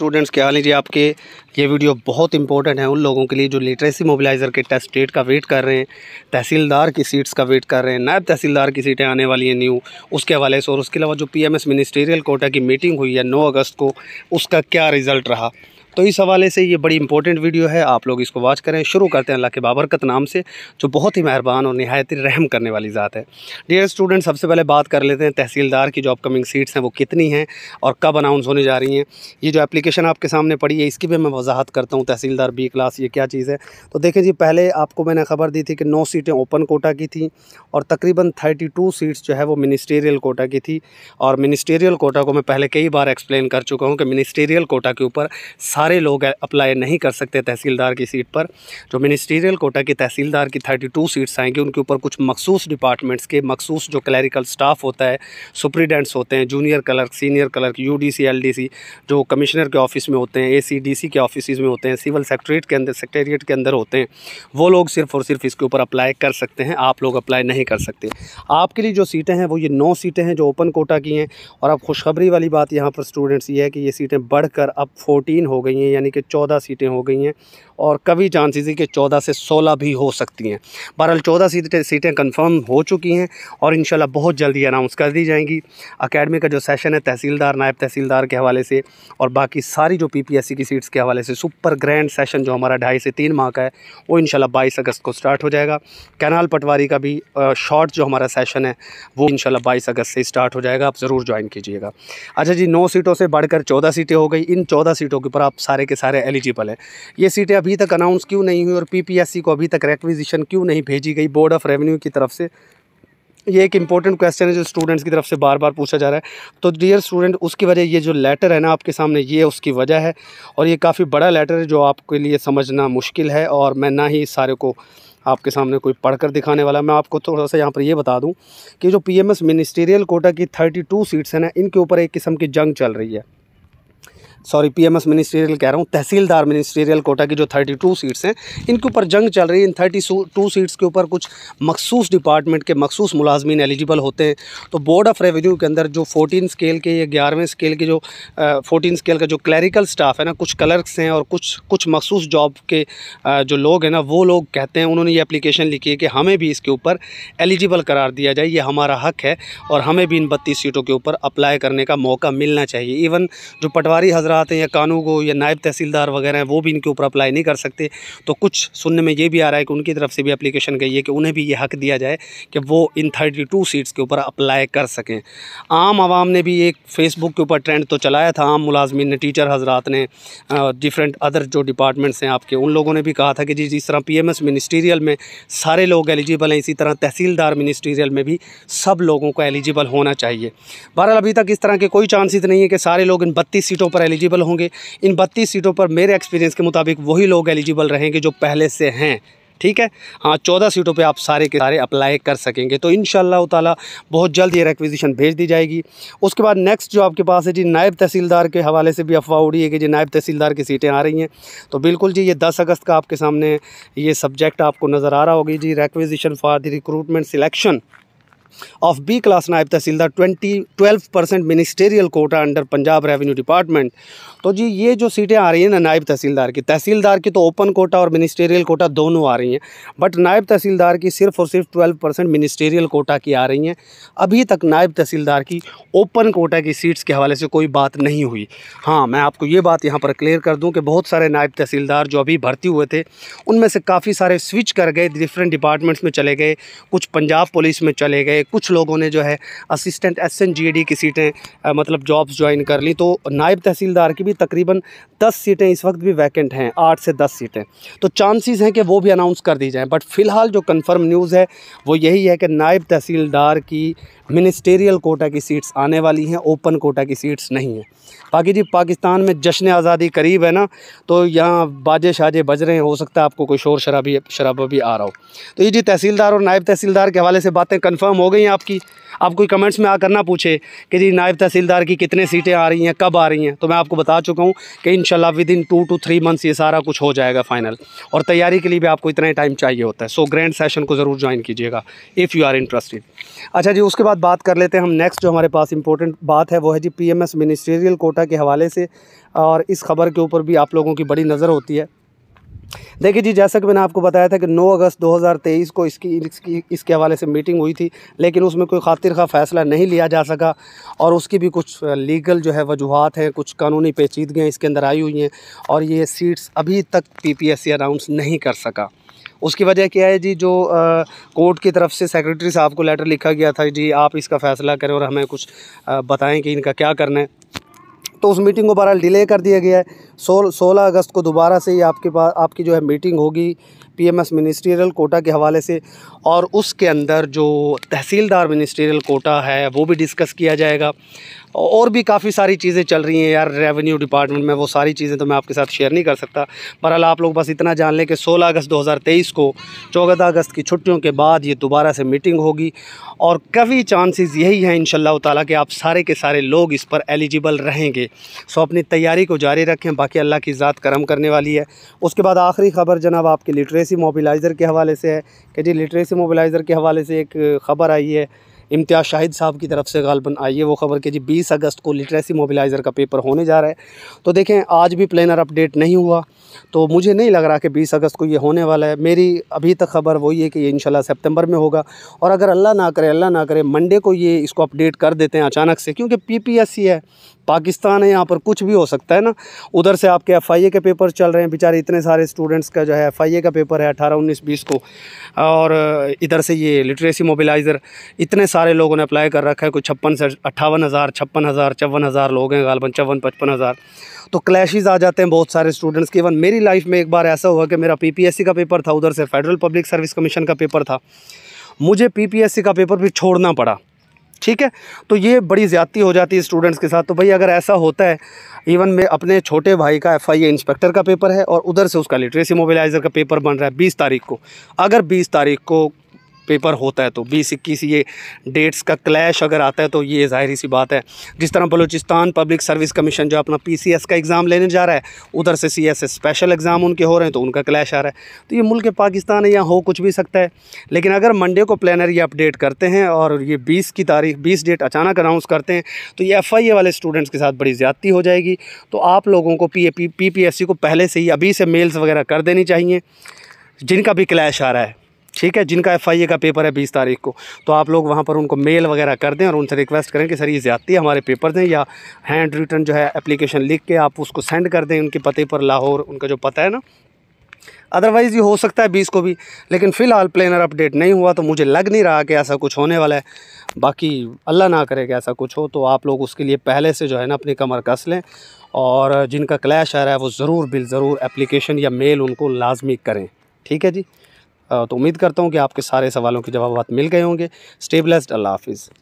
students क्या हाल है जी आपके ये वीडियो बहुत इंपॉर्टेंट है उन लोगों के लिए जो लिटरेसी मोबिलाइज़र के टेस्ट डेट का वेट कर रहे हैं तहसीलदार की सीट्स का वेट कर रहे हैं नायब तहसीलदार की सीटें आने वाली हैं न्यू उसके हवाले से और उसके अलावा जो पीएमएस मिनिस्ट्रियल कोटा की मीटिंग हुई है नौ अगस्त को उसका क्या रिज़ल्ट रहा तो इस हवाले से ये बड़ी इंपॉर्टेंट वीडियो है आप लोग इसको वॉच करें शुरू करते हैं अल्लाह के बाबरकत नाम से जो बहुत ही मेहरबान और नहायत रहम करने वाली ज़ात है डियर स्टूडेंट सबसे पहले बात कर लेते हैं तहसीलदार की जो अपकमिंग सीट्स हैं वो कितनी हैं और कब अनाउंस होने जा रही हैं ये जो एप्लीकेशन आपके सामने पड़ी है इसकी भी मैं वजाहत करता हूँ तहसीलदार बी क्लास ये क्या चीज़ है तो देखें जी पहले आपको मैंने खबर दी थी कि नौ सीटें ओपन कोटा की थी और तकरीबन थर्टी टू सीट्स जो है वो मिनिस्टेरियल कोटा की थी और मिनिस्टेरियल कोटा को मैं पहले कई बार एक्सप्लेन कर चुका हूँ कि मिनिस्टेरियल कोटा के ऊपर सारे लोग अप्लाई नहीं कर सकते तहसीलदार की सीट पर जो मिनिस्ट्रियल कोटा की तहसीलदार की थर्टी टू सीट्स आएंगी उनके ऊपर कुछ मखसूस डिपार्टमेंट्स के मखसूस जो क्लैरिकल स्टाफ होता है सुप्रीडेंट्स होते हैं junior clerk senior clerk U D C L D C जो कमिश्नर के ऑफिस में होते हैं ए सी डी सी के ऑफिस में होते हैं सिविल सेक्रेटरीट के अंदर सेक्रेटरीट के अंदर होते हैं वो लोग सिर्फ और सिर्फ इसके ऊपर अप्लाई कर सकते हैं आप लोग अप्लाई नहीं कर सकते आपके लिए जो सीटें हैं वो ये नौ सीटें हैं जो ओपन कोटा की हैं और अब खुशखबरी वाली बात यहाँ पर स्टूडेंट्स ये है कि ये सीटें बढ़कर अब 14 हो गई गई हैं यानी कि चौदह सीटें हो गई हैं और कभी चांसेस है कि चौदह से सोलह भी हो सकती हैं बहरहाल चौदह सीटें सीटें कंफर्म हो चुकी हैं और इन बहुत जल्दी अनाउंस कर दी जाएंगी अकेडमी का जो सेशन है तहसीलदार नायब तहसीलदार के हवाले से और बाकी सारी जो पी की सीट्स के हवाले से सुपर ग्रैंड सेशन जो हमारा ढाई से तीन माह का है वो इन बाईस अगस्त को स्टार्ट हो जाएगा कैनाल पटवारी का भी शॉर्ट जो हमारा सेशन है वो इन बाईस अगस्त से स्टार्ट हो जाएगा आप ज़रूर ज्वाइन कीजिएगा अच्छा जी नौ सीटों से बढ़कर चौदह सीटें हो गई इन चौदह सीटों के ऊपर आप सारे के सारे एलिजिबल हैं ये सीटें अभी तक अनाउंस क्यों नहीं हुई और पीपीएससी को अभी तक रेक्विजिशन क्यों नहीं भेजी गई बोर्ड ऑफ रेवेन्यू की तरफ से ये एक इंपॉर्टेंट क्वेश्चन है जो स्टूडेंट्स की तरफ से बार बार पूछा जा रहा है तो डियर स्टूडेंट उसकी वजह ये जो लेटर है ना आपके सामने ये उसकी वजह है और ये काफ़ी बड़ा लेटर है जो आपके लिए समझना मुश्किल है और मैं ना ही इस सारे को आपके सामने कोई पढ़कर दिखाने वाला मैं आपको थोड़ा सा यहाँ पर ये बता दूँ कि जो पीएमएस मिनिस्टीरियल कोटा की थर्टी सीट्स हैं ना इनके ऊपर एक किस्म की जंग चल रही है सॉरी पीएमएस मिनिस्ट्रियल कह रहा हूँ तहसीलदार मिनिस्ट्रियल कोटा की जो थर्टी टू सीट्स हैं इनके ऊपर जंग चल रही है इन थर्टी टू सीट्स के ऊपर कुछ मखसूस डिपार्टमेंट के मखसूस मुलाजमिन एलिजिबल होते हैं तो बोर्ड ऑफ रेवेन्यू के अंदर जो फोटीन स्केल के या ग्यारहवें स्केल के जो फोटीन स्केल का जो क्लरिकल स्टाफ है ना कुछ कलर्स हैं और कुछ कुछ मखसूस जॉब के जो लोग हैं ना वो लोग कहते हैं उन्होंने ये एप्लीकेशन लिखी है कि हमें भी इसके ऊपर एलिजिबल करार दिया जाए ये हमारा हक है और हमें भी इन बत्तीस सीटों के ऊपर अप्लाई करने का मौका मिलना चाहिए इवन जो पटवारी हजरत सदर आते हैं या कानू को या नायब तहसीलदार वगैरह हैं वो भी इनके ऊपर अप्लाई नहीं कर सकते तो कुछ सुनने में ये भी आ रहा है कि उनकी तरफ से भी अप्लीकेशन गई है कि उन्हें भी ये हक दिया जाए कि वो इन थर्टी टू सीट्स के ऊपर अप्लाई कर सकें आम आवाम ने भी एक फेसबुक के ऊपर ट्रेंड तो चलाया था आम मुलाजमीन ने टीचर हजरात ने डिफरेंट अदर जो डिपार्टमेंट्स हैं आपके उन लोगों ने भी कहा था कि जी जिस तरह पी एम एस मिनिस्टीरियल में सारे लोग एलिजिबल हैं इसी तरह तहसीलदार मिनिस्टीरियल में भी सब लोगों को एलिजिबल होना चाहिए बहरहाल अभी तक इस तरह के कोई चांसेस नहीं है कि सारे लोग इन बत्तीस सीटों पर एलिजिबल एलिजिबल होंगे इन बत्तीस सीटों पर मेरे एक्सपीरियंस के मुताबिक वही लोग एलिजिबल रहेंगे जो पहले से हैं ठीक है हाँ चौदह सीटों पे आप सारे के सारे अप्लाई कर सकेंगे तो इन ताला बहुत जल्द ये रिक्विजिशन भेज दी जाएगी उसके बाद नेक्स्ट जो आपके पास है जी नायब तहसीलदार के हवाले से भी अफवाह उड़ी है कि जी नायब तहसीलदार की सीटें आ रही हैं तो बिल्कुल जी ये दस अगस्त का आपके सामने ये सब्जेक्ट आपको नज़र आ रहा होगी जी requisition for the recruitment selection of B class naib tehsildar twenty twelve percent ministerial quota under Punjab revenue department तो जी ये जो सीटें आ रही हैं ना नायब तहसीलदार की तहसीलदार की तो ओपन कोटा और मिनिस्टेरियल कोटा दोनों आ रही हैं बट नायब तहसीलदार की सिर्फ और सिर्फ ट्वेल्व परसेंट मिनिस्टेरियल कोटा की आ रही हैं अभी तक नायब तहसीलदार की ओपन कोटा की सीट्स के हवाले से कोई बात नहीं हुई हाँ मैं आपको ये बात यहाँ पर क्लियर कर दूँ कि बहुत सारे नायब तहसीलदार जो अभी भर्ती हुए थे उनमें से काफ़ी सारे स्विच कर गए डिफरेंट डिपार्टमेंट्स में चले गए कुछ पंजाब पुलिस में चले गए कुछ लोगों ने जो है असिस्टेंट एस एन की सीटें मतलब जॉब्स ज्वाइन कर ली तो नायब तहसीलदार की भी तकरीबन दस सीटें इस वक्त भी वैकेंट हैं आठ से दस सीटें तो चांसेस हैं कि वो भी अनाउंस कर दी जाए बट फ़िलहाल जो कन्फर्म न्यूज़ है वो यही है कि नायब तहसीलदार की मिनिस्टेरियल कोटा की सीट्स आने वाली हैं ओपन कोटा की सीट्स नहीं हैं बाकी जी पाकिस्तान में जश्न आज़ादी करीब है ना तो यहाँ बाजे शाजे बज रहे हैं हो सकता है आपको कोई शोर शराबी शराबा भी आ रहा हो तो ये जी तहसीलदार और नायब तहसीलदार के हवाले से बातें कन्फर्म हो गई हैं आपकी आप कोई कमेंट्स में आकर ना पूछे कि जी नायब तहसीलदार की कितने सीटें आ रही हैं कब आ रही हैं तो मैं आपको बता चुका हूँ कि in within two to three months ये सारा कुछ हो जाएगा फाइनल और तैयारी के लिए भी आपको इतना ही टाइम चाहिए होता है सो ग्रैंड सेशन को ज़रूर ज्वाइन कीजिएगा इफ़ यू आर इंटरेस्टेड अच्छा जी उसके बाद बात कर लेते हैं हम नेक्स्ट जो हमारे पास इंपॉर्टेंट बात है वो है जी पी मिनिस्ट्रियल कोटा के हवाले से और इस खबर के ऊपर भी आप लोगों की बड़ी नज़र होती है देखिए जी जैसा कि मैंने आपको बताया था कि 9 अगस्त 2023 को इसकी इसकी इसके हवाले से मीटिंग हुई थी लेकिन उसमें कोई खातिर का फैसला नहीं लिया जा सका और उसकी भी कुछ लीगल जो है वजूहत हैं कुछ कानूनी पेचीदगियाँ इसके अंदर आई हुई हैं और ये सीट्स अभी तक पीपीएससी अनाउंस नहीं कर सका उसकी वजह क्या है जी जो कोर्ट की तरफ से सेक्रेटरी साहब को लेटर लिखा गया था जी आप इसका फ़ैसला करें और हमें कुछ बताएँ कि इनका क्या करना है तो उस मीटिंग को बहरहाल डिले कर दिया गया है सोलह अगस्त को दोबारा से ही आपके पास आपकी जो है मीटिंग होगी पीएमएस मिनिस्ट्रियल कोटा के हवाले से और उसके अंदर जो तहसीलदार मिनिस्ट्रियल कोटा है वो भी डिस्कस किया जाएगा और भी काफ़ी सारी चीज़ें चल रही हैं यार रेवेन्यू डिपार्टमेंट में वो सारी चीज़ें तो मैं आपके साथ शेयर नहीं कर सकता बहरहाल आप लोग बस इतना जान लें कि 16 अगस्त 2023 को चौदह अगस्त की छुट्टियों के बाद ये दोबारा से मीटिंग होगी और कभी चांसेस यही हैं इन ताला कि आप सारे के सारे लोग इस पर एलिजिबल रहेंगे सो अपनी तैयारी को जारी रखें बाकी अल्लाह की ज़ात करम करने वाली है उसके बाद आखिरी खबर जनाब आपके लिटरेचर लिटरेसी मोबिलाइज़र के हवाले से है कि जी लिटरेसी मोबिलाइज़र के हवाले से एक ख़बर आई है इम्तियाज़ शाहिद साहब की तरफ से गालबन आई है वो ख़बर कि जी बीस अगस्त को लिटरेसी मोबिलाइज़र का पेपर होने जा रहा है तो देखें आज भी प्लानर अपडेट नहीं हुआ तो मुझे नहीं लग रहा कि बीस अगस्त को ये होने वाला है मेरी अभी तक खबर वही है कि ये इन सेप्टेम्बर में होगा और अगर अल्लाह ना करे अल्लाह ना करे मंडे को ये इसको अपडेट कर देते हैं अचानक से क्योंकि सी है पाकिस्तान है यहाँ पर कुछ भी हो सकता है ना उधर से आपके एफ आई ए के पेपर चल रहे हैं बेचारे इतने सारे स्टूडेंट्स का जो है एफ आई ए का पेपर है अठारह उन्नीस बीस को और इधर से ये लिटरेसी मोबिलाइज़र इतने सारे सारे लोगों ने अप्लाई कर रखा है कोई छप्पन से अट्ठावन हज़ार छप्पन हज़ार चौवन हज़ार लोग हैं गालबन चौवन पचपन हज़ार तो क्लैशेस आ जाते हैं बहुत सारे स्टूडेंट्स के इवन मेरी लाइफ में एक बार ऐसा हुआ कि मेरा पीपीएससी का पेपर था उधर से फेडरल पब्लिक सर्विस कमीशन का पेपर था मुझे पीपीएससी का पेपर भी छोड़ना पड़ा ठीक है तो ये बड़ी ज़्यादती हो जाती है स्टूडेंट्स के साथ तो भाई अगर ऐसा होता है इवन में अपने छोटे भाई का एफ आई इंस्पेक्टर का पेपर है और उधर से उसका लिटरेसी मोबिलाइज़र का पेपर बन रहा है बीस तारीख को अगर बीस तारीख को पेपर होता है तो बीस इक्कीस ये डेट्स का क्लैश अगर आता है तो ये ज़ाहिर सी बात है जिस तरह बलूचिस्तान पब्लिक सर्विस कमीशन जो अपना पी का एग्ज़ाम लेने जा रहा है उधर से सी स्पेशल एग्ज़ाम उनके हो रहे हैं तो उनका क्लैश आ रहा है तो ये मुल्क पाकिस्तान है यहाँ हो कुछ भी सकता है लेकिन अगर मंडे को प्लानर ये अपडेट करते हैं और ये बीस की तारीख बीस डेट अचानक अनाउंस करते हैं तो ये एफ़ वाले स्टूडेंट्स के साथ बड़ी ज़्यादती हो जाएगी तो आप लोगों को पी पी पी को पहले से ही अभी से मेल्स वगैरह कर देनी चाहिए जिनका भी क्लैश आ रहा है ठीक है जिनका एफ का पेपर है बीस तारीख को तो आप लोग वहाँ पर उनको मेल वगैरह कर दें और उनसे रिक्वेस्ट करें कि सर ये ज़्यादा हमारे पेपर दें या हैंड रिटर्न जो है एप्लीकेशन लिख के आप उसको सेंड कर दें उनके पते पर लाहौर उनका जो पता है ना अदरवाइज़ ये हो सकता है बीस को भी लेकिन फ़िलहाल प्लेनर अपडेट नहीं हुआ तो मुझे लग नहीं रहा कि ऐसा कुछ होने वाला है बाकी अल्लाह ना करे कि ऐसा कुछ हो तो आप लोग उसके लिए पहले से जो है ना अपनी कमर कस लें और जिनका क्लैश आ रहा है वो ज़रूर बिल ज़रूर एप्लीकेशन या मेल उनको लाजमी करें ठीक है जी तो उम्मीद करता हूँ कि आपके सारे सवालों के जवाब मिल गए होंगे स्टे अल्लाह हाफिज़